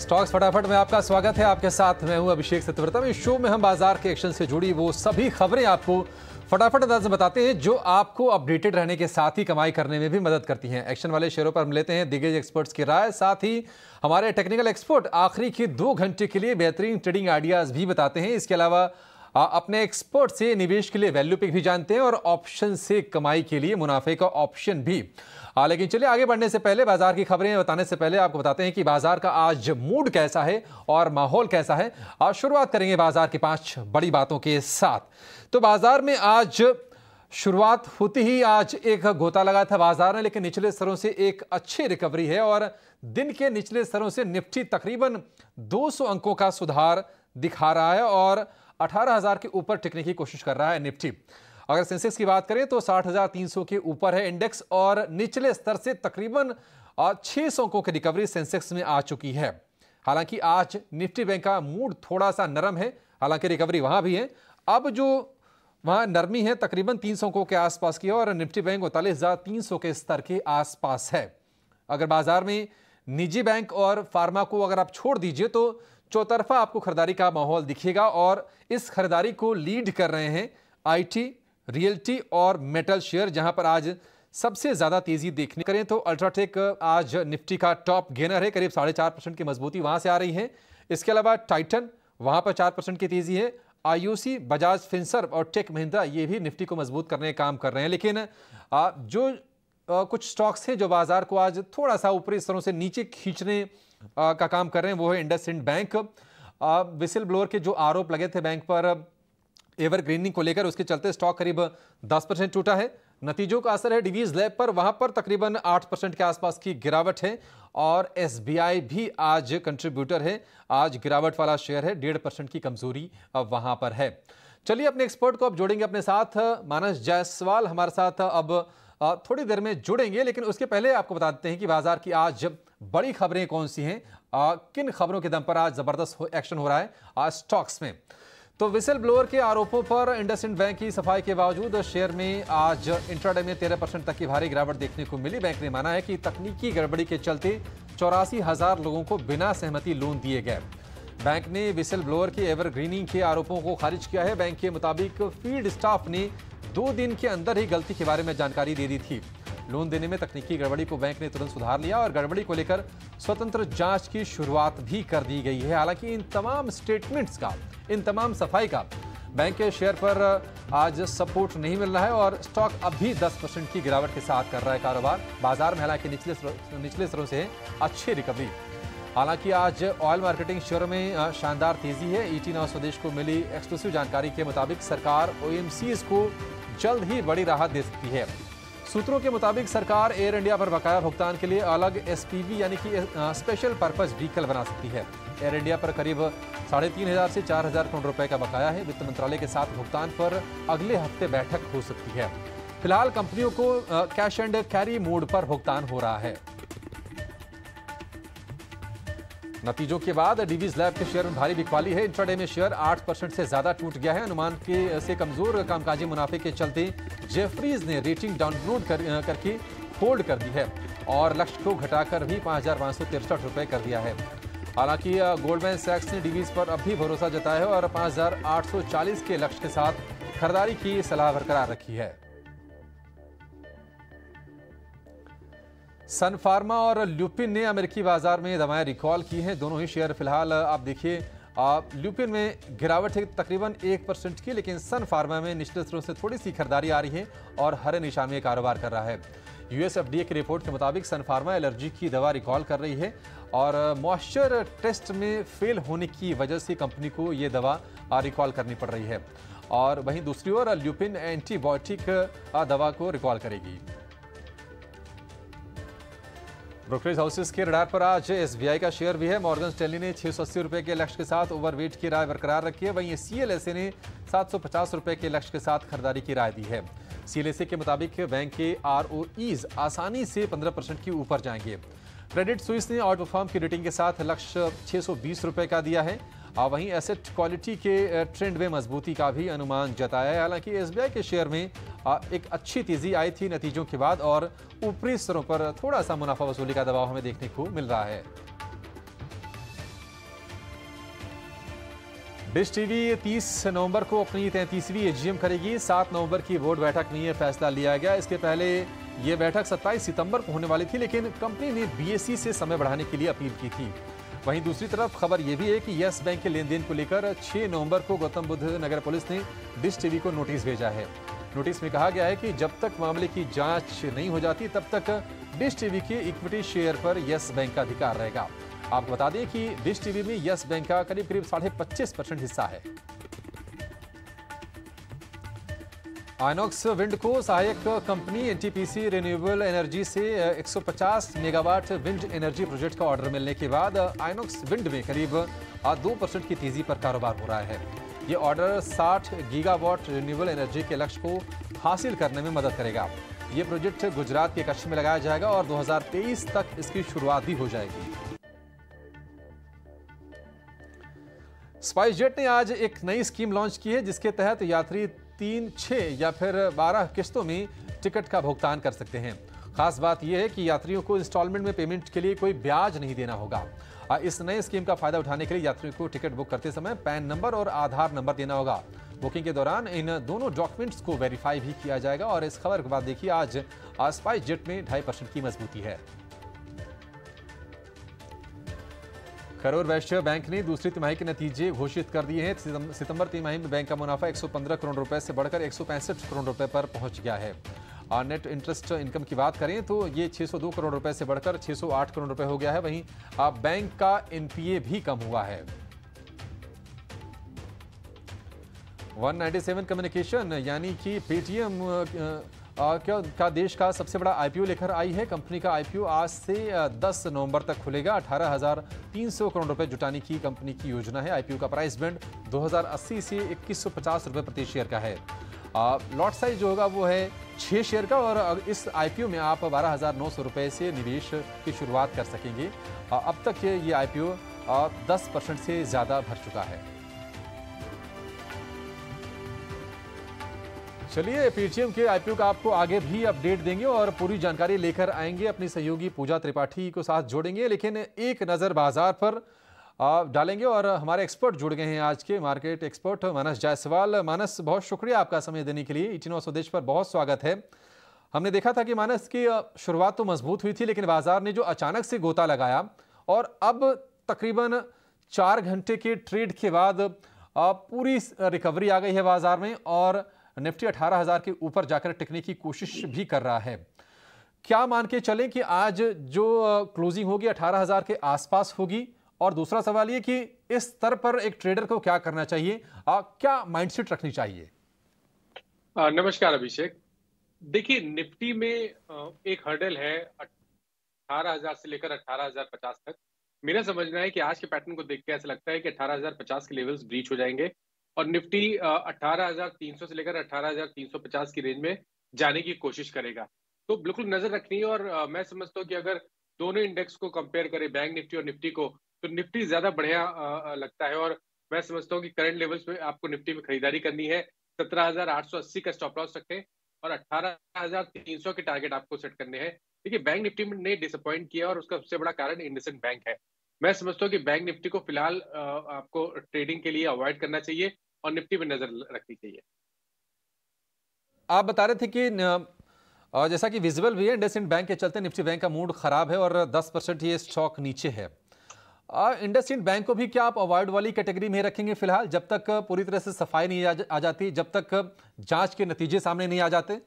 stocks फटाफट में आपका स्वागत है आपके साथ मैं हूं अभिषेक सत्यव्रता इस शो में हम बाजार के एक्शन से जुड़ी वो सभी खबरें आपको फटाफट अंदाज में बताते हैं जो आपको अपडेटेड रहने के साथ ही कमाई करने में भी मदद करती हैं एक्शन वाले शेयरों पर हम लेते हैं दिग्गज एक्सपर्ट्स की राय साथ ही हमारे टेक्निकल एक्सपर्ट आखिरी के दो घंटे के लिए बेहतरीन ट्रेडिंग आइडियाज भी बताते हैं इसके अलावा अपने एक्सपर्ट से निवेश के लिए वैल्यू पिक भी जानते हैं और ऑप्शन से कमाई के लिए मुनाफे का ऑप्शन भी आ, लेकिन चलिए आगे बढ़ने से पहले बाजार की खबरें बताने से पहले आपको बताते हैं कि बाजार का आज मूड कैसा है और माहौल कैसा है आज शुरुआत करेंगे बाजार की पांच बड़ी बातों के साथ तो बाजार में आज शुरुआत होती ही आज एक गोता लगा था बाजार ने लेकिन निचले स्तरों से एक अच्छी रिकवरी है और दिन के निचले स्तरों से निफ्टी तकरीबन 200 अंकों का सुधार दिखा रहा है और 18,000 के ऊपर टिकने की कोशिश कर रहा है निफ्टी अगर सेंसेक्स की बात करें तो 60,300 के ऊपर है इंडेक्स और निचले स्तर से तकरीबन छः सौ की रिकवरी सेंसेक्स में आ चुकी है हालांकि आज निफ्टी बैंक का मूड थोड़ा सा नरम है हालांकि रिकवरी वहां भी है अब जो वहां नरमी है तकरीबन तीन सौ के आसपास की और निफ्टी बैंक उनतालीस के स्तर के आसपास है अगर बाजार में निजी बैंक और फार्मा को अगर आप छोड़ दीजिए तो चौतरफा आपको खरीदारी का माहौल दिखेगा और इस खरीदारी को लीड कर रहे हैं आईटी रियल्टी और मेटल शेयर जहां पर आज सबसे ज़्यादा तेज़ी देखने करें तो अल्ट्राटेक आज निफ्टी का टॉप गेनर है करीब साढ़े चार परसेंट की मजबूती वहां से आ रही है इसके अलावा टाइटन वहां पर चार परसेंट की तेज़ी है आईयूसी बजाज फिंसर और टेक महिंद्रा ये भी निफ्टी को मजबूत करने का काम कर रहे हैं लेकिन जो कुछ स्टॉक्स हैं जो बाजार को आज थोड़ा सा ऊपरी स्तरों से नीचे खींचने आ, का काम कर रहे हैं वो है IndusInd bank whistle blower के जो आरोप लगे थे बैंक पर एवर ग्रीनिंग को लेकर उसके चलते स्टॉक करीब 10 परसेंट टूटा है नतीजों का असर है डिवीज लैब पर वहां पर तकरीबन 8 परसेंट के आसपास की गिरावट है और एसबीआई भी आज कंट्रीब्यूटर है आज गिरावट वाला शेयर है डेढ़ परसेंट की कमजोरी वहां पर है चलिए अपने एक्सपर्ट को अब जोड़ेंगे अपने साथ मानस जायसवाल हमारे साथ अब थोड़ी देर में जुड़ेंगे लेकिन उसके पहले आपको बताते हैं कि बाजार की आज बड़ी खबरें कौन सी हैं किन खबरों के दम पर आज ज़बरदस्त एक्शन हो रहा है स्टॉक्स में तो विसल ब्लोअर के आरोपों पर इंडसइंड बैंक की सफाई के बावजूद शेयर में आज इंट्राडे में 13 परसेंट तक की भारी गिरावट देखने को मिली बैंक ने माना है कि तकनीकी गड़बड़ी के चलते चौरासी हजार लोगों को बिना सहमति लोन दिए गए बैंक ने विसल ब्लोअर के एवरग्रीनिंग के आरोपों को खारिज किया है बैंक के मुताबिक फील्ड स्टाफ ने दो दिन के अंदर ही गलती के बारे में जानकारी दे दी थी लोन देने में तकनीकी गड़बड़ी को बैंक ने तुरंत सुधार लिया और गड़बड़ी को लेकर स्वतंत्र जांच की शुरुआत भी कर दी गई है हालांकि इन तमाम स्टेटमेंट्स का इन तमाम सफाई का बैंक के शेयर पर आज सपोर्ट नहीं मिल रहा है और स्टॉक अब भी 10 परसेंट की गिरावट के साथ कर रहा है कारोबार बाजार में हालांकि निचले निचले स्तरों से अच्छी रिकवरी हालांकि आज ऑयल मार्केटिंग शेयर में शानदार तेजी है ईटी e नौ स्वदेश को मिली एक्सक्लूसिव जानकारी के मुताबिक सरकार ओ को जल्द ही बड़ी राहत दे सकती है सूत्रों के मुताबिक सरकार एयर इंडिया पर बकाया भुगतान के लिए अलग एस यानी कि स्पेशल पर्पज व्हीकल बना सकती है एयर इंडिया पर करीब साढ़े तीन हजार से चार हजार करोड़ रुपए का बकाया है वित्त मंत्रालय के साथ भुगतान पर अगले हफ्ते बैठक हो सकती है फिलहाल कंपनियों को कैश एंड कैरी मोड पर भुगतान हो रहा है नतीजों के बाद डीवीज लैब के शेयर में भारी बिकवाली है इंट्राडे में शेयर 8 परसेंट से ज्यादा टूट गया है अनुमान के से कमजोर कामकाजी मुनाफे के चलते जेफरीज ने रेटिंग डाउनलोड कर, करके होल्ड कर दी है और लक्ष्य को घटाकर भी पाँच रुपए कर दिया है हालांकि गोल्डमैन सैक्स ने डीवीज पर अब भी भरोसा जताया है और पाँच के लक्ष्य के साथ खरीदारी की सलाह बरकरार रखी है सन फार्मा और ल्यूपिन ने अमेरिकी बाजार में दवाएं रिकॉल की हैं दोनों ही शेयर फिलहाल आप देखिए ल्यूपिन में गिरावट है तकरीबन एक परसेंट की लेकिन सन फार्मा में निश्चित रूप से थोड़ी सी खरीदारी आ रही है और हरे निशान में कारोबार कर रहा है यूएस एफडीए की रिपोर्ट के मुताबिक सन फार्मा एलर्जी की दवा रिकॉल कर रही है और मॉइस्चर टेस्ट में फेल होने की वजह से कंपनी को ये दवा रिकॉल करनी पड़ रही है और वहीं दूसरी ओर ल्यूपिन एंटीबायोटिक दवा को रिकॉल करेगी ब्रोकरेज हाउसेस के रडार पर आज एसबीआई का शेयर भी है मॉर्गन स्टेनली ने छह सौ अस्सी रुपए के लक्ष्य के साथ ओवरवेट की राय बरकरार रखी है वहीं सीएलएसए ने सात सौ पचास रुपए के लक्ष्य के साथ खरीदारी की राय दी है सीएलएसए के मुताबिक बैंक के आर आसानी से पंद्रह परसेंट के ऊपर जाएंगे क्रेडिट स्विस ने आउट परफॉर्म की रेटिंग के साथ लक्ष्य छह सौ बीस रुपए का दिया है और वहीं एसेट क्वालिटी के ट्रेंड में मजबूती का भी अनुमान जताया है हालांकि एस के शेयर में एक अच्छी तेजी आई थी नतीजों के बाद और ऊपरी स्तरों पर थोड़ा सा मुनाफा वसूली का दबाव हमें देखने को मिल रहा है डिश टीवी 30 नवंबर को अपनी तैंतीसवीं एजीएम करेगी 7 नवंबर की बोर्ड बैठक में यह फैसला लिया गया इसके पहले यह बैठक 27 सितंबर को होने वाली थी लेकिन कंपनी ने बीएसई से समय बढ़ाने के लिए अपील की थी वहीं दूसरी तरफ खबर यह भी है कि यस बैंक के लेन देन को लेकर 6 नवंबर को गौतम बुद्ध नगर पुलिस ने डिश टीवी को नोटिस भेजा है नोटिस में कहा गया है कि जब तक मामले की जांच नहीं हो जाती तब तक डिश टीवी के इक्विटी शेयर पर यस बैंक का अधिकार रहेगा आपको बता दें कि डिश टीवी में यस बैंक का करीब करीब साढ़े पच्चीस परसेंट हिस्सा है आइनॉक्स विंड को सहायक कंपनी एनटीपीसी रिन्यूएबल एनर्जी से 150 मेगावाट विंड एनर्जी प्रोजेक्ट का ऑर्डर मिलने के बाद आइनॉक्स विंड में करीब दो परसेंट की तेजी पर कारोबार हो रहा है ये ऑर्डर 60 गीगावाट रिन्यूएबल एनर्जी के लक्ष्य को हासिल करने में मदद करेगा ये प्रोजेक्ट गुजरात के कच्छ में लगाया जाएगा और दो तक इसकी शुरुआत भी हो जाएगी स्पाइसजेट ने आज एक नई स्कीम लॉन्च की है जिसके तहत यात्री तीन छः या फिर बारह किस्तों में टिकट का भुगतान कर सकते हैं खास बात यह है कि यात्रियों को इंस्टॉलमेंट में पेमेंट के लिए कोई ब्याज नहीं देना होगा इस नए स्कीम का फायदा उठाने के लिए यात्रियों को टिकट बुक करते समय पैन नंबर और आधार नंबर देना होगा बुकिंग के दौरान इन दोनों डॉक्यूमेंट्स को वेरीफाई भी किया जाएगा और इस खबर के बाद देखिए आज स्पाइस जेट में ढाई परसेंट की मजबूती है करोर वैश्य बैंक ने दूसरी तिमाही के नतीजे घोषित कर दिए हैं सितंबर तिमाही में बैंक का मुनाफा 115 करोड़ रुपए से बढ़कर 165 करोड़ रुपए पर पहुंच गया है और नेट इंटरेस्ट इनकम की बात करें तो ये 602 करोड़ रुपए से बढ़कर 608 करोड़ रुपए हो गया है वहीं अब बैंक का एनपीए भी कम हुआ है 197 कम्युनिकेशन यानी कि पेटीएम क्या क्या देश का सबसे बड़ा आईपीओ लेकर आई है कंपनी का आईपीओ आज से 10 नवंबर तक खुलेगा 18,300 करोड़ रुपए जुटाने की कंपनी की योजना है आईपीओ का प्राइस बैंड 2080 से 2150 रुपए प्रति शेयर का है लॉट साइज जो होगा वो है छः शेयर का और इस आईपीओ में आप बारह हज़ार नौ सौ रुपये से निवेश की शुरुआत कर सकेंगे अब तक ये आई पी परसेंट से ज़्यादा भर चुका है चलिए पीटीएम के आईपीओ का आपको आगे भी अपडेट देंगे और पूरी जानकारी लेकर आएंगे अपनी सहयोगी पूजा त्रिपाठी को साथ जोड़ेंगे लेकिन एक नज़र बाजार पर डालेंगे और हमारे एक्सपर्ट जुड़ गए हैं आज के मार्केट एक्सपर्ट मानस जायसवाल मानस बहुत शुक्रिया आपका समय देने के लिए इटिनो स्वदेश पर बहुत स्वागत है हमने देखा था कि मानस की शुरुआत तो मजबूत हुई थी लेकिन बाजार ने जो अचानक से गोता लगाया और अब तकरीबन चार घंटे के ट्रेड के बाद पूरी रिकवरी आ गई है बाजार में और निफ्टी अठारह हज़ार के ऊपर जाकर टिकने की कोशिश भी कर रहा है क्या मान के चलें कि आज जो क्लोजिंग होगी अठारह हज़ार के आसपास होगी और दूसरा सवाल ये कि इस स्तर पर एक ट्रेडर को क्या करना चाहिए आ, क्या माइंडसेट रखनी चाहिए नमस्कार अभिषेक देखिए निफ्टी में एक हर्डल है अठारह हजार से लेकर अठारह हजार पचास तक मेरा समझना है कि आज के पैटर्न को देख के ऐसा लगता है कि अठारह हजार पचास के लेवल्स ब्रीच हो जाएंगे और निफ्टी अठारह से लेकर अठारह की रेंज में जाने की कोशिश करेगा तो बिल्कुल नजर रखनी है और मैं समझता हूँ कि अगर दोनों इंडेक्स को कंपेयर करें बैंक निफ्टी और निफ्टी को तो निफ्टी ज्यादा बढ़िया लगता है और मैं समझता हूँ कि करंट लेवल्स में आपको निफ्टी में खरीदारी करनी है अस्सी का स्टॉप लॉस रखें और सौ के टारगेट आपको सेट करने हैं देखिए बैंक निफ्टी ने डिसअपॉइंट किया और उसका सबसे बड़ा कारण इंडसेंट बैंक है मैं समझता हूँ कि बैंक निफ्टी को फिलहाल आपको ट्रेडिंग के लिए अवॉइड करना चाहिए और निफ्टी में नजर रखनी चाहिए आप बता रहे थे कि न... और जैसा कि विजिबल भी है इंडस इंड बैंक के चलते निफ्टी बैंक का मूड खराब है और 10 परसेंट ये स्टॉक नीचे है इंडस इंड बैंक को भी क्या आप अवॉइड वाली कैटेगरी में रखेंगे फिलहाल जब तक पूरी तरह से सफाई नहीं आ, जाती जब तक जांच के नतीजे सामने नहीं आ जाते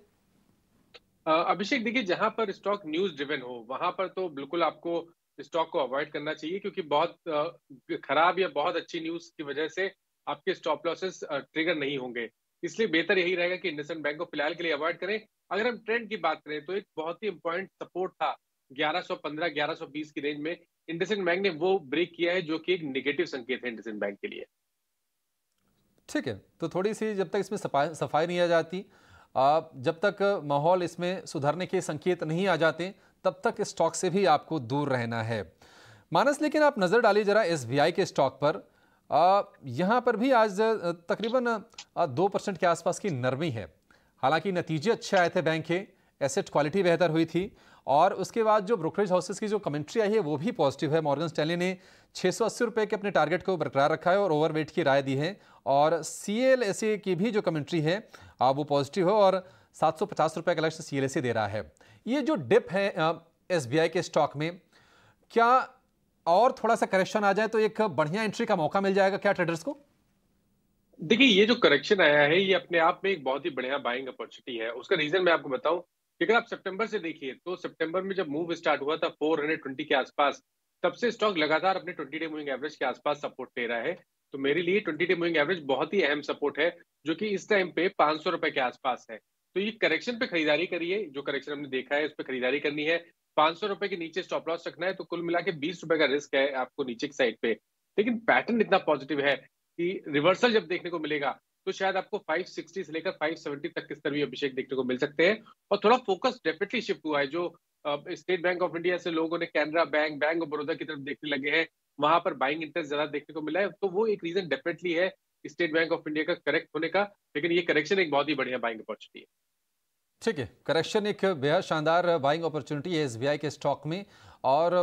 अभिषेक देखिए जहां पर स्टॉक न्यूज ड्रिवन हो वहां पर तो बिल्कुल आपको स्टॉक को अवॉइड करना चाहिए क्योंकि बहुत खराब या बहुत अच्छी न्यूज की वजह से आपके स्टॉप लॉसेस ट्रिगर नहीं होंगे इसलिए बेहतर यही रहेगा कि इंडसेंट बैंक को फिलहाल के लिए अवॉइड करें अगर हम ट्रेंड की बात करें तो एक बहुत ही इंपॉर्टेंट सपोर्ट था 1115 1120 की रेंज में इंडसेंट बैंक ने वो ब्रेक किया है जो कि एक निगेटिव संकेत है इंडसेंट बैंक के लिए ठीक है तो थोड़ी सी जब तक इसमें सफाई सफाई नहीं आ जाती जब तक माहौल इसमें सुधारने के संकेत नहीं आ जाते तब तक स्टॉक से भी आपको दूर रहना है मानस लेकिन आप नज़र डालिए जरा एस के स्टॉक पर यहाँ पर भी आज तकरीबन दो परसेंट के आसपास की नरमी है हालांकि नतीजे अच्छे आए थे बैंक के एसेट क्वालिटी बेहतर हुई थी और उसके बाद जो ब्रोकरेज हाउसेस की जो कमेंट्री आई है वो भी पॉजिटिव है मॉर्गन स्टैली ने छः सौ अस्सी रुपये के अपने टारगेट को बरकरार रखा है और ओवरवेट की राय दी है और सी एल की भी जो कमेंट्री है वो पॉजिटिव है और सात सौ पचास रुपये का लक्ष्य सी एल दे रहा है ये जो डिप है एस बी आई के स्टॉक में क्या और थोड़ा सा करेक्शन आ जाए तो एक बढ़िया एंट्री का मौका मिल जाएगा क्या ट्रेडर्स को देखिए ये जो करेक्शन आया है ये अपने आप में एक बहुत ही बढ़िया बाइंग अपॉर्चुनिटी है उसका रीजन मैं आपको बताऊं लेकिन आप सितंबर से देखिए तो सितंबर में जब मूव स्टार्ट हुआ था 420 के आसपास तब से स्टॉक लगातार अपने ट्वेंटी डे मूविंग एवरेज के आसपास सपोर्ट दे रहा है तो मेरे लिए ट्वेंटी डे मूविंग एवरेज बहुत ही अहम सपोर्ट है जो कि इस टाइम पे पांच सौ के आसपास है तो ये करेक्शन पे खरीदारी करिए जो करेक्शन हमने देखा है उस पर खरीदारी करनी है पांच सौ रुपए के नीचे स्टॉप लॉस रखना है तो कुल मिला के बीस रुपए का रिस्क है आपको नीचे की साइड पे लेकिन पैटर्न इतना पॉजिटिव है कि रिवर्सल जब देखने को मिलेगा तो शायद आपको 560 से लेकर 570 तक के स्तर भी अभिषेक देखने को मिल सकते हैं और थोड़ा फोकस डेफिनेटली शिफ्ट हुआ है जो स्टेट बैंक ऑफ इंडिया से लोगों ने Canara bank bank of Baroda की तरफ देखने लगे हैं वहां पर बाइंग इंटरेस्ट ज्यादा देखने को मिला है तो वो एक रीजन डेफिनेटली है स्टेट बैंक ऑफ इंडिया का करेक्ट होने का लेकिन ये करेक्शन एक बहुत ही बढ़िया बाइंग अपॉर्चुनिटी है ठीक है करेक्शन एक बेहद शानदार बाइंग अपॉर्चुनिटी है एसबीआई के स्टॉक में और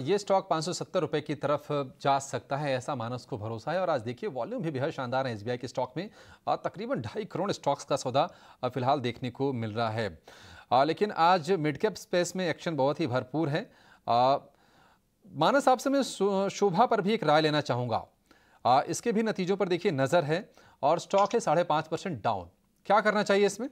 ये स्टॉक पाँच सौ की तरफ जा सकता है ऐसा मानस को भरोसा है और आज देखिए वॉल्यूम भी बेहद शानदार है एसबीआई के स्टॉक में तकरीबन ढाई करोड़ स्टॉक्स का सौदा फिलहाल देखने को मिल रहा है लेकिन आज मिड कैप स्पेस में एक्शन बहुत ही भरपूर है मानस आपसे मैं शोभा पर भी एक राय लेना चाहूँगा इसके भी नतीजों पर देखिए नज़र है और स्टॉक है साढ़े पाँच परसेंट डाउन क्या करना चाहिए इसमें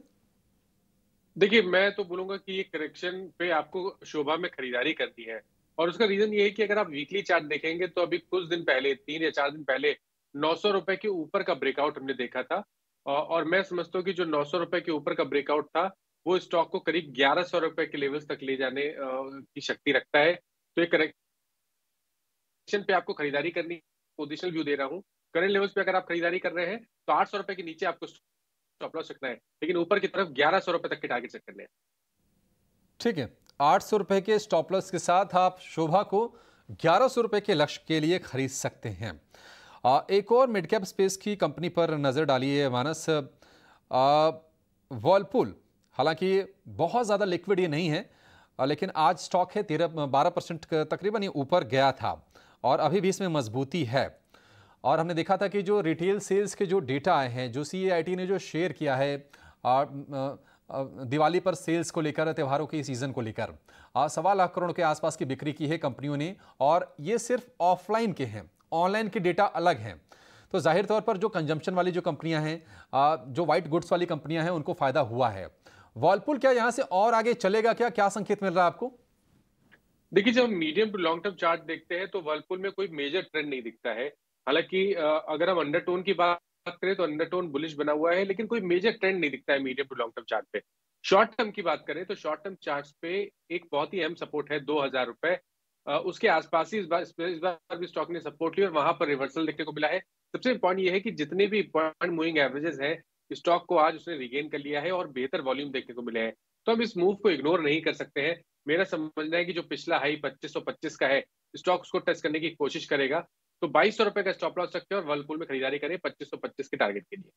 देखिए मैं तो बोलूंगा कि ये करेक्शन पे आपको शोभा में खरीदारी करती है और उसका रीजन ये है कि अगर आप वीकली चार्ट देखेंगे तो अभी कुछ दिन पहले तीन या चार दिन पहले नौ सौ रुपए के ऊपर का ब्रेकआउट हमने देखा था और मैं समझता हूँ कि जो नौ सौ रुपए के ऊपर का ब्रेकआउट था वो स्टॉक को करीब ग्यारह सौ रुपए के लेवल्स तक ले जाने की शक्ति रखता है तो ये करेक्शन पे आपको खरीदारी करनी पोजिशनल व्यू दे रहा हूँ करंट लेवल्स पे अगर आप खरीदारी कर रहे हैं तो आठ सौ रुपए के नीचे आपको स्टॉप लॉस रखना है लेकिन ऊपर की तरफ ग्यारह सौ रुपए तक के टारगेट सेट कर हैं ठीक है आठ सौ रुपए के स्टॉप लॉस के साथ आप शोभा को ग्यारह सौ रुपए के लक्ष्य के लिए खरीद सकते हैं एक और मिड कैप स्पेस की कंपनी पर नज़र डालिए मानस वर्लपूल हालांकि बहुत ज़्यादा लिक्विड ये नहीं है लेकिन आज स्टॉक है तेरह बारह परसेंट तकरीबन ये ऊपर गया था और अभी भी इसमें मजबूती है और हमने देखा था कि जो रिटेल सेल्स के जो डेटा आए हैं जो सी ने जो शेयर किया है और दिवाली पर सेल्स को लेकर त्योहारों के सीज़न को लेकर सवा लाख करोड़ के आसपास की बिक्री की है कंपनियों ने और ये सिर्फ ऑफलाइन के हैं ऑनलाइन के डेटा अलग हैं तो जाहिर तौर पर जो कंजम्पशन वाली जो कंपनियां हैं जो वाइट गुड्स वाली कंपनियां हैं उनको फ़ायदा हुआ है वॉलपुल क्या यहाँ से और आगे चलेगा क्या क्या संकेत मिल रहा है आपको देखिए जब medium to long term chart देखते हैं तो वर्लपुल में कोई मेजर ट्रेंड नहीं दिखता है हालांकि अगर हम अंडरटोन की बात करें तो अंडरटोन बुलिश बना हुआ है लेकिन कोई मेजर ट्रेंड नहीं दिखता है medium to long term chart पे शॉर्ट टर्म की बात करें तो शॉर्ट टर्म चार्ट पे एक बहुत ही अहम सपोर्ट है दो हजार रुपए उसके आसपास ही इस बार इस बार भी स्टॉक ने सपोर्ट लिया और वहां पर रिवर्सल देखने को मिला है सबसे इंपॉर्टेंट ये है कि जितने भी इंपॉर्टेंट मूविंग एवरेजेस है स्टॉक को आज उसने रिगेन कर लिया है और बेहतर वॉल्यूम देखने को मिले हैं तो हम इस मूव को इग्नोर नहीं कर सकते हैं मेरा समझना है कि जो पिछला हाई पच्चीस का है स्टॉक उसको टच करने की कोशिश करेगा तो बाईस सौ रुपए का स्टॉप लॉस रखें और वर्लपुल में खरीदारी करें पच्चीस सौ पच्चीस के टारगेट के लिए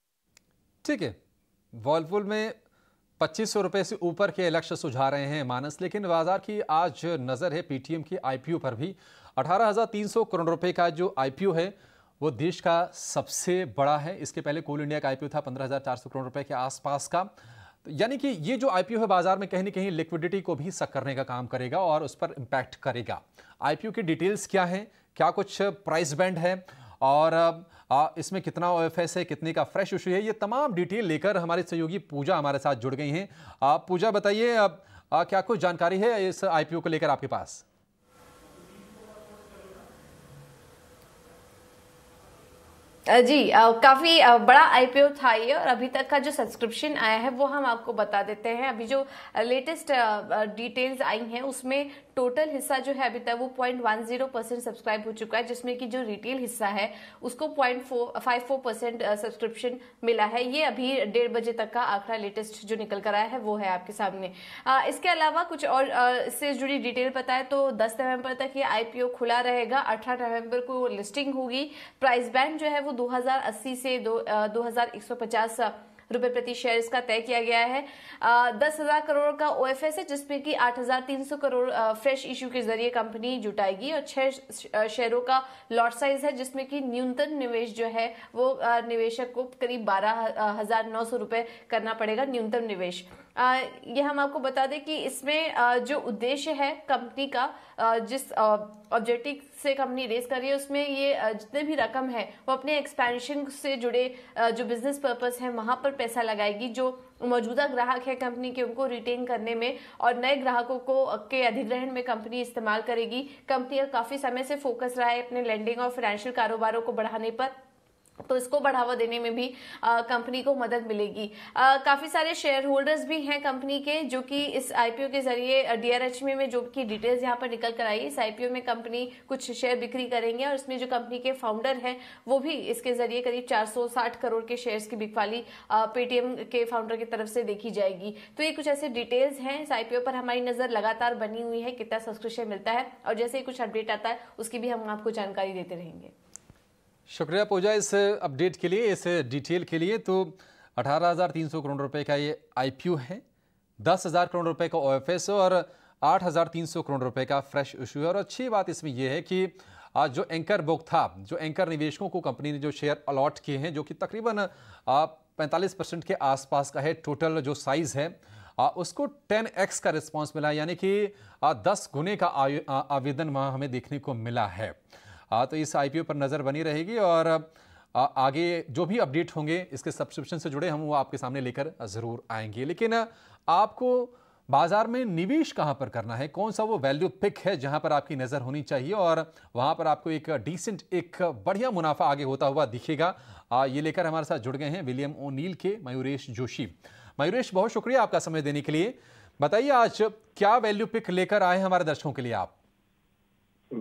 ठीक है वर्लपुल में पच्चीस सौ रुपए से ऊपर के लक्ष्य सुझा रहे हैं मानस लेकिन बाजार की आज नजर है पीटीएम की आईपीओ पर भी 18,300 करोड़ रुपए का जो आईपीओ है वो देश का सबसे बड़ा है इसके पहले कोल इंडिया का आईपीओ था 15,400 करोड़ रुपए के आसपास का तो यानी कि ये जो आईपीओ है बाजार में कहीं ना कहीं लिक्विडिटी को भी सक करने का काम करेगा और उस पर इम्पैक्ट करेगा आईपीओ की डिटेल्स क्या है क्या कुछ प्राइस बैंड है और इसमें कितना ओ एफ है कितने का फ्रेश इशू है ये तमाम डिटेल लेकर हमारे सहयोगी पूजा हमारे साथ जुड़ गई हैं पूजा बताइए क्या कुछ जानकारी है इस आईपीओ को लेकर आपके पास जी काफ़ी बड़ा आईपीओ था ये और अभी तक का जो सब्सक्रिप्शन आया है वो हम आपको बता देते हैं अभी जो लेटेस्ट डिटेल्स आई हैं उसमें टोटल हिस्सा जो है अभी तक वो point one zero percent subscribe हो चुका है जिसमें कि जो रिटेल हिस्सा है उसको point five four percent subscription मिला है ये अभी डेढ़ बजे तक का आंकड़ा लेटेस्ट जो निकल कर आया है वो है आपके सामने आ, इसके अलावा कुछ और इससे जुड़ी डिटेल पता है तो दस नवम्बर तक ये आईपीओ खुला रहेगा अठारह नवम्बर को लिस्टिंग होगी प्राइस बैंड जो है वो 2080 से दो रुपए प्रति शेयर इसका तय किया गया है दस हजार करोड़ का ओ एफ एस है जिसमें कि आठ हजार तीन सौ करोड़ फ्रेश इशू के जरिए कंपनी जुटाएगी और छह शेयरों का लॉट साइज है जिसमें कि न्यूनतम निवेश जो है वो निवेशक को करीब बारह हजार नौ सौ रुपए करना पड़ेगा न्यूनतम निवेश ये हम आपको बता दें कि इसमें जो उद्देश्य है कंपनी का जिस ऑब्जेक्टिव से कंपनी रेस कर रही है उसमें ये जितने भी रकम है वो अपने एक्सपेंशन से जुड़े जो बिजनेस पर्पस हैं वहाँ पर पैसा लगाएगी जो मौजूदा ग्राहक है कंपनी के उनको रिटेन करने में और नए ग्राहकों को के अधिग्रहण में कंपनी इस्तेमाल करेगी कंपनी का काफी समय से फोकस रहा है अपने लैंडिंग और फाइनेंशियल कारोबारों को बढ़ाने पर तो इसको बढ़ावा देने में भी कंपनी को मदद मिलेगी आ, काफी सारे शेयर होल्डर्स भी हैं कंपनी के जो कि इस आईपीओ के जरिए डीआरएच में जो कि डिटेल्स यहाँ पर निकल कर आई इस आईपीओ में कंपनी कुछ शेयर बिक्री करेंगे और इसमें जो कंपनी के फाउंडर हैं वो भी इसके जरिए करीब 460 करोड़ के शेयर्स की बिकवाली पेटीएम के फाउंडर की तरफ से देखी जाएगी तो ये कुछ ऐसे डिटेल्स हैं इस आईपीओ पर हमारी नजर लगातार बनी हुई है कितना सब्सक्रिप्शन मिलता है और जैसे ही कुछ अपडेट आता है उसकी भी हम आपको जानकारी देते रहेंगे शुक्रिया पूजा इस अपडेट के लिए इस डिटेल के लिए तो 18,300 करोड़ रुपए का ये आई है 10,000 करोड़ रुपए का ओएफएस और 8,300 करोड़ रुपए का फ्रेश इशू है और अच्छी बात इसमें यह है कि आज जो एंकर बुक था जो एंकर निवेशकों को कंपनी ने जो शेयर अलॉट किए हैं जो कि तकरीबन पैंतालीस परसेंट के आसपास का है टोटल जो साइज़ है आ, उसको 10x का रिस्पांस मिला यानी कि 10 गुने का आवेदन वहाँ हमें देखने को मिला है आ, तो इस आई पर नज़र बनी रहेगी और आ, आगे जो भी अपडेट होंगे इसके सब्सक्रिप्शन से जुड़े हम वो आपके सामने लेकर ज़रूर आएंगे लेकिन आपको बाजार में निवेश कहां पर करना है कौन सा वो वैल्यू पिक है जहां पर आपकी नज़र होनी चाहिए और वहां पर आपको एक डिसेंट एक बढ़िया मुनाफा आगे होता हुआ दिखेगा आ, ये लेकर हमारे साथ जुड़ गए हैं विलियम ओ नील के मयूरेश जोशी मयूरेश बहुत शुक्रिया आपका समय देने के लिए बताइए आज क्या वैल्यू पिक लेकर आए हमारे दर्शकों के लिए आप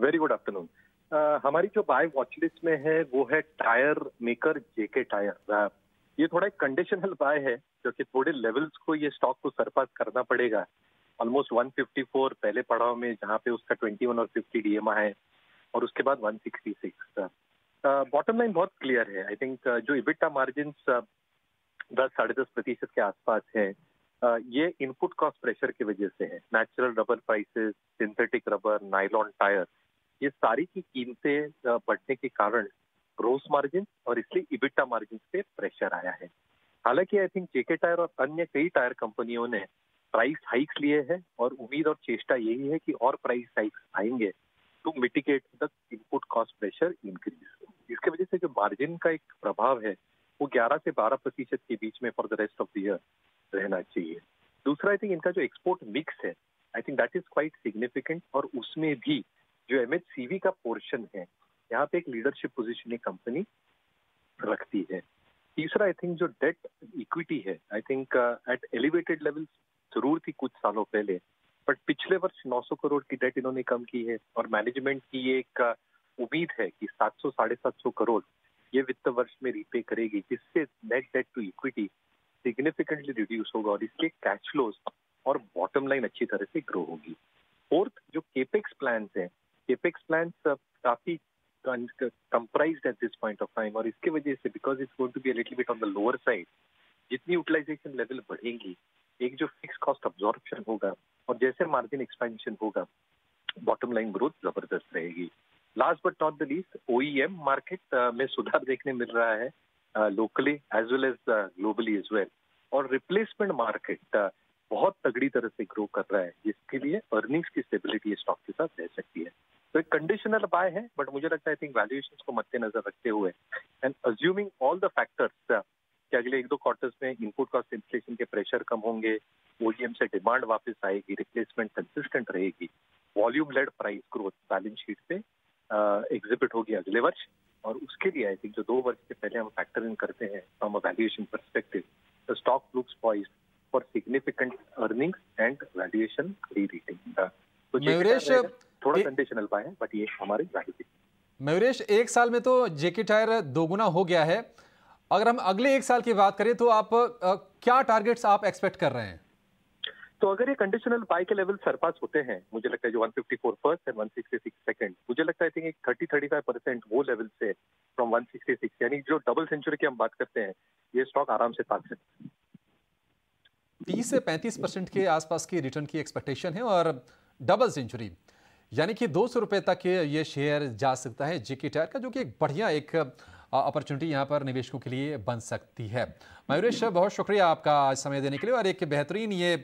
वेरी गुड आफ्टरनून आ, हमारी जो बाय वॉच लिस्ट में है वो है टायर मेकर जेके टायर ये थोड़ा एक कंडीशनल बाय है क्योंकि थोड़े लेवल्स को ये स्टॉक को सरपास करना पड़ेगा ऑलमोस्ट 154 पहले पड़ाव में जहाँ पे उसका 21 और 50 डीएमआई है और उसके बाद 166 बॉटम लाइन बहुत क्लियर है आई थिंक जो इबिटा मार्जिन दस साढ़े दस प्रतिशत के आसपास है ये इनपुट कॉस्ट प्रेशर की वजह से है natural rubber prices synthetic rubber nylon tyre ये सारी की कीमतें बढ़ने के कारण ग्रोस मार्जिन और इसलिए इबिटा मार्जिन पे प्रेशर आया है हालांकि आई थिंक जेके टायर और अन्य कई टायर कंपनियों ने प्राइस हाइक्स लिए हैं और उम्मीद और चेष्टा यही है कि और प्राइस हाइक्स आएंगे to mitigate the input cost pressure increase इसके वजह से जो मार्जिन का एक प्रभाव है वो 11 से 12 प्रतिशत के बीच में for the rest of the year रहना चाहिए दूसरा आई थिंक इनका जो एक्सपोर्ट मिक्स है I think that is quite significant और उसमें भी जो वी का पोर्शन है यहाँ पे एक लीडरशिप पोजिशन एक कंपनी रखती है तीसरा आई थिंक जो डेट इक्विटी है I think at elevated level जरूर थी कुछ सालों पहले बट पिछले वर्ष 900 करोड़ की डेट इन्होंने कम की है और मैनेजमेंट की ये एक uh, उम्मीद है कि 700 साढ़े सात करोड़ ये वित्त वर्ष में रीपे करेगी जिससे net debt to equity significantly reduce होगा और इसके कैश फ्लोज और बॉटम लाइन अच्छी तरह से ग्रो होगी फोर्थ जो केपेक्स प्लान है capex plans काफी comprised at this point of time और इसके वजह से because it's going to be a little bit on the lower side जितनी utilization level बढ़ेगी एक जो fixed cost absorption होगा और जैसे margin expansion होगा bottom line growth जबरदस्त रहेगी last but not the least OEM market में सुधार देखने मिल रहा है locally as well as globally as well और रिप्लेसमेंट मार्केट बहुत तगड़ी तरह से ग्रो कर रहा है जिसके लिए अर्निंग्स की स्टेबिलिटी स्टॉक के साथ रह सकती है तो एक कंडीशनल बाय है बट मुझे लगता है आई थिंक वैल्यूएशन को मद्देनजर रखते हुए and assuming all the factors कि अगले एक दो क्वार्टर्स में इनपुट कॉस्ट इन्फ्लेशन के प्रेशर कम होंगे ओडीएम से डिमांड वापस आएगी रिप्लेसमेंट कंसिस्टेंट रहेगी volume led price growth balance sheet पे एग्जिबिट होगी अगले वर्ष और उसके लिए आई थिंक जो दो वर्ष के पहले हम फैक्टर इन करते हैं from a valuation perspective the stock looks poised for significant earnings and valuation re rating थोड़ा कंडीशनल पाए हैं बट ये हमारी राजनीति मयूरेश एक साल में तो जेके टायर दोगुना हो गया है अगर हम अगले एक साल की बात करें तो आप आ, क्या टारगेट्स आप एक्सपेक्ट कर रहे हैं तो अगर ये कंडीशनल बाई के लेवल सरपास होते हैं मुझे लगता है जो 154 fifty four first and one second मुझे लगता है think thirty thirty five percent वो लेवल से फ्रॉम 166 यानी जो डबल सेंचुरी की हम बात करते हैं ये स्टॉक आराम से ताक सकते तीस से पैंतीस परसेंट के आसपास की रिटर्न की एक्सपेक्टेशन है और डबल सेंचुरी यानी कि दो सौ रुपये तक ये शेयर जा सकता है जेके टायर का जो कि एक बढ़िया एक अपॉर्चुनिटी यहाँ पर निवेशकों के लिए बन सकती है मयूरेश बहुत शुक्रिया आपका समय देने के लिए और एक बेहतरीन ये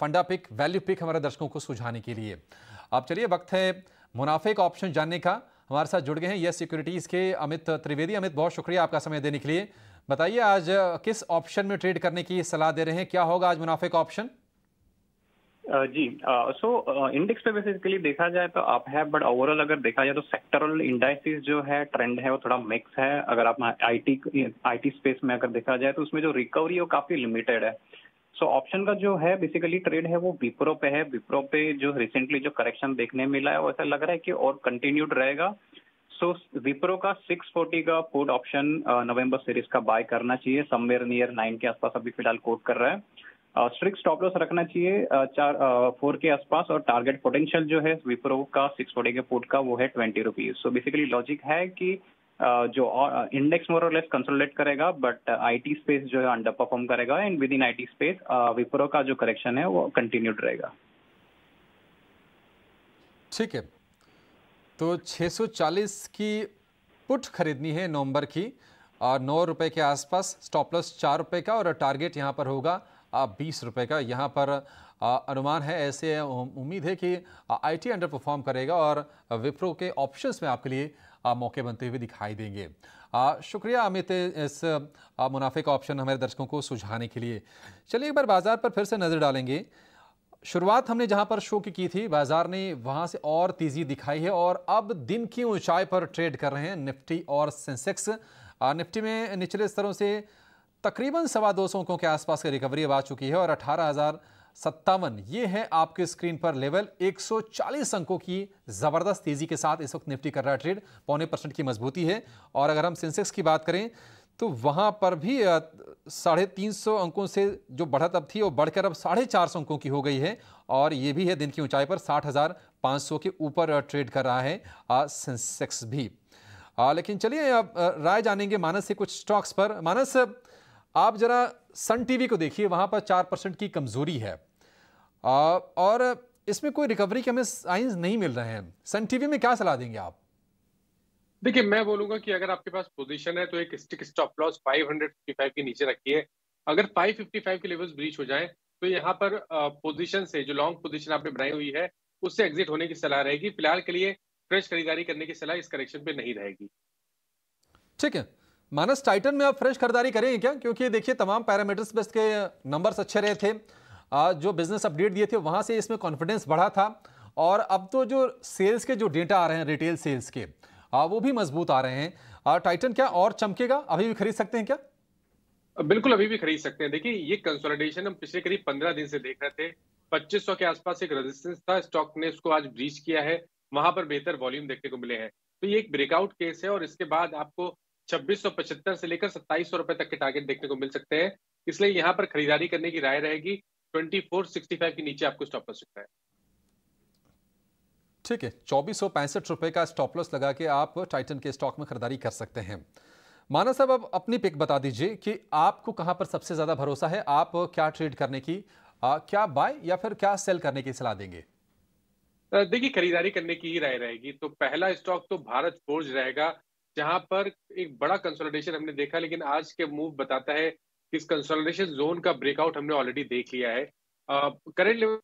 फंडा पिक वैल्यू पिक हमारे दर्शकों को सुझाने के लिए अब चलिए वक्त है मुनाफे का ऑप्शन जानने का हमारे साथ जुड़ गए हैं यस सिक्योरिटीज़ के अमित त्रिवेदी अमित बहुत शुक्रिया आपका समय देने के लिए बताइए आज किस ऑप्शन में ट्रेड करने की सलाह दे रहे हैं क्या होगा आज मुनाफे का ऑप्शन Uh, जी सो uh, इंडेक्स uh, पे बेसिकली देखा जाए तो आप है बट ओवरऑल अगर देखा जाए तो सेक्टरल इंडाइसिस जो है ट्रेंड है वो थोड़ा मिक्स है अगर आप आईटी आईटी स्पेस में अगर देखा जाए तो उसमें जो रिकवरी वो काफी लिमिटेड है सो so, ऑप्शन का जो है बेसिकली ट्रेड है वो विप्रो पे है विप्रो पे जो रिसेंटली जो करेक्शन देखने मिला है वो ऐसा लग रहा है कि और कंटिन्यूड रहेगा सो so, विप्रो का 640 का पुट ऑप्शन नवंबर सीरीज का बाय करना चाहिए समवेयर नियर नाइन के आसपास अभी फिलहाल कोट कर रहा है स्ट्रिक्ट स्टॉप लॉस रखना चाहिए चार फोर के आसपास और टारगेट पोटेंशियल जो है विप्रो का सिक्स फोर्टी के फुट का वो है twenty rupees so basically logic है कि जो index more or less consolidate करेगा बट आईटी स्पेस जो है अंडर परफॉर्म करेगा and within IT space Wipro का जो करेक्शन है वो कंटिन्यूड रहेगा ठीक है तो 640 की पुट खरीदनी है नवंबर की और नौ रुपए के आसपास स्टॉप लॉस चार रुपए का और टारगेट यहाँ पर होगा बीस रुपये का यहाँ पर अनुमान है ऐसे उम्मीद है कि आईटी अंडर परफॉर्म करेगा और विप्रो के ऑप्शंस में आपके लिए मौके बनते हुए दिखाई देंगे शुक्रिया अमित इस मुनाफे का ऑप्शन हमारे दर्शकों को सुझाने के लिए चलिए एक बार बाज़ार पर फिर से नज़र डालेंगे शुरुआत हमने जहां पर शो की की थी बाजार ने वहां से और तेज़ी दिखाई है और अब दिन की ऊंचाई पर ट्रेड कर रहे हैं निफ्टी और सेंसेक्स निफ्टी में निचले स्तरों से तकरीबन सवा दो सौ अंकों के आसपास की रिकवरी अब आ चुकी है और अठारह हज़ार सत्तावन ये है आपके स्क्रीन पर लेवल 140 अंकों की ज़बरदस्त तेज़ी के साथ इस वक्त निफ्टी कर रहा ट्रेड पौने परसेंट की मजबूती है और अगर हम सेंसेक्स की बात करें तो वहाँ पर भी साढ़े तीन सौ अंकों से जो बढ़त अब थी वो बढ़कर अब साढ़े चार सौ अंकों की हो गई है और ये भी है दिन की ऊंचाई पर साठ हज़ार पाँच सौ के ऊपर ट्रेड कर रहा है सेंसेक्स भी आ, लेकिन चलिए अब राय जानेंगे मानस से कुछ स्टॉक्स पर मानस आप जरा सन टीवी को देखिए वहां पर चार परसेंट की कमजोरी है आ, और इसमें कोई रिकवरी के हमें साइंस नहीं मिल रहे हैं सन टीवी में क्या सलाह देंगे आप देखिए मैं बोलूंगा कि अगर आपके पास पोजीशन है तो एक स्टिक स्टॉप लॉस 555 के नीचे रखिए अगर 555 के लेवल्स ब्रीच हो जाए तो यहाँ पर पोजीशन से जो लॉन्ग पोजीशन आपने बनाई हुई है उससे एग्जिट होने की सलाह रहेगी फिलहाल के लिए फ्रेश खरीदारी करने की सलाह इस करेक्शन पे नहीं रहेगी ठीक है मानस टाइटन में आप फ्रेश खरीदारी करेंगे क्या क्योंकि देखिए तमाम पैरामीटर्स पे इसके नंबर्स अच्छे रहे थे जो बिजनेस अपडेट दिए थे वहाँ से इसमें कॉन्फिडेंस बढ़ा था और अब तो जो सेल्स के जो डेटा आ रहे हैं रिटेल सेल्स के वो भी मजबूत आ रहे हैं टाइटन क्या और चमकेगा अभी भी खरीद सकते हैं क्या बिल्कुल अभी भी खरीद सकते हैं देखिए ये कंसोलिडेशन हम पिछले करीब पंद्रह दिन से देख रहे थे पच्चीस के आसपास एक रेजिस्टेंस था स्टॉक ने उसको आज ब्रीच किया है वहां पर बेहतर वॉल्यूम देखने को मिले हैं तो ये एक ब्रेकआउट केस है और इसके बाद आपको छब्बीस से लेकर सत्ताईस रुपए तक के टारगेट देखने को मिल सकते हैं इसलिए यहाँ पर खरीदारी करने की राय रहेगी ट्वेंटी फोर सिक्सटी फाइव के नीचे आपको स्टॉप लॉस सकता है ठीक है चौबीस रुपए का स्टॉप लॉस लगा के आप टाइटन के स्टॉक में खरीदारी कर सकते हैं माना साहब अब अपनी पिक बता दीजिए कि आपको कहां पर सबसे ज्यादा भरोसा है आप क्या ट्रेड करने की आ, क्या बाय या फिर क्या सेल करने की सलाह देंगे देखिए खरीदारी करने की ही राय रहेगी तो पहला स्टॉक तो भारत फोर्ज रहेगा जहां पर एक बड़ा कंसोलिडेशन हमने देखा लेकिन आज के मूव बताता है कि इस कंसोलिडेशन जोन का ब्रेकआउट हमने ऑलरेडी देख लिया है करंट लेवल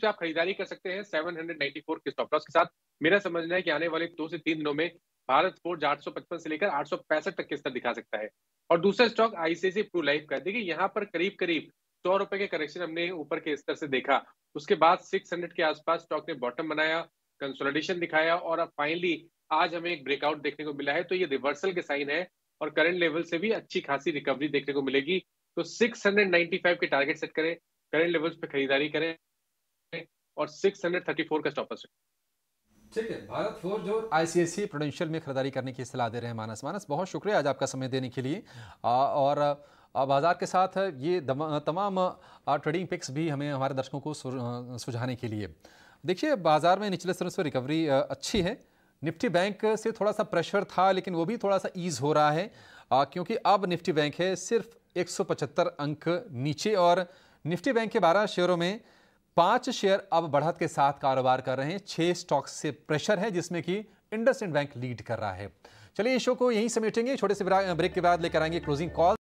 पे आप खरीदारी कर सकते हैं सेवन हंड्रेड फोर के स्टॉप लॉस के साथ मेरा समझना है कि आने वाले दो से तीन दिनों में भारत फोर्ज आठ सौ पचपन से लेकर आठ सौ पैंसठ तक के स्तर दिखा सकता है और दूसरा स्टॉक आईसीआईसी प्रू लाइफ का देखिए यहाँ पर करीब करीब सौ रुपए के करेक्शन हमने ऊपर के स्तर से देखा उसके बाद सिक्स हंड्रेड के आसपास स्टॉक ने बॉटम बनाया कंसोलिडेशन दिखाया और अब फाइनली आज हमें एक ब्रेकआउट देखने को मिला है तो ये रिवर्सल के साइन है और करंट लेवल से भी अच्छी खासी रिकवरी देखने को मिलेगी तो 695 के टारगेट सेट करें करंट लेवल्स पे खरीदारी करें और 634 का स्टॉप सेट ठीक है भारत फोर जो आईसीएससी प्रोडेंशियल में खरीदारी करने की सलाह दे रहे हैं मानस मानस बहुत शुक्रिया आज आपका समय देने के लिए आ, और बाज़ार के साथ ये तमाम ट्रेडिंग पिक्स भी हमें हमारे दर्शकों को सुझाने के लिए देखिए बाज़ार में निचले स्तरों से रिकवरी अच्छी है निफ्टी बैंक से थोड़ा सा प्रेशर था लेकिन वो भी थोड़ा सा ईज हो रहा है आ, क्योंकि अब निफ्टी बैंक है सिर्फ 175 अंक नीचे और निफ्टी बैंक के 12 शेयरों में पांच शेयर अब बढ़त के साथ कारोबार कर रहे हैं छह स्टॉक्स से प्रेशर है जिसमें कि इंडस बैंक लीड कर रहा है चलिए इस शो को यहीं समेटेंगे छोटे से ब्रेक के बाद लेकर आएंगे क्लोजिंग कॉल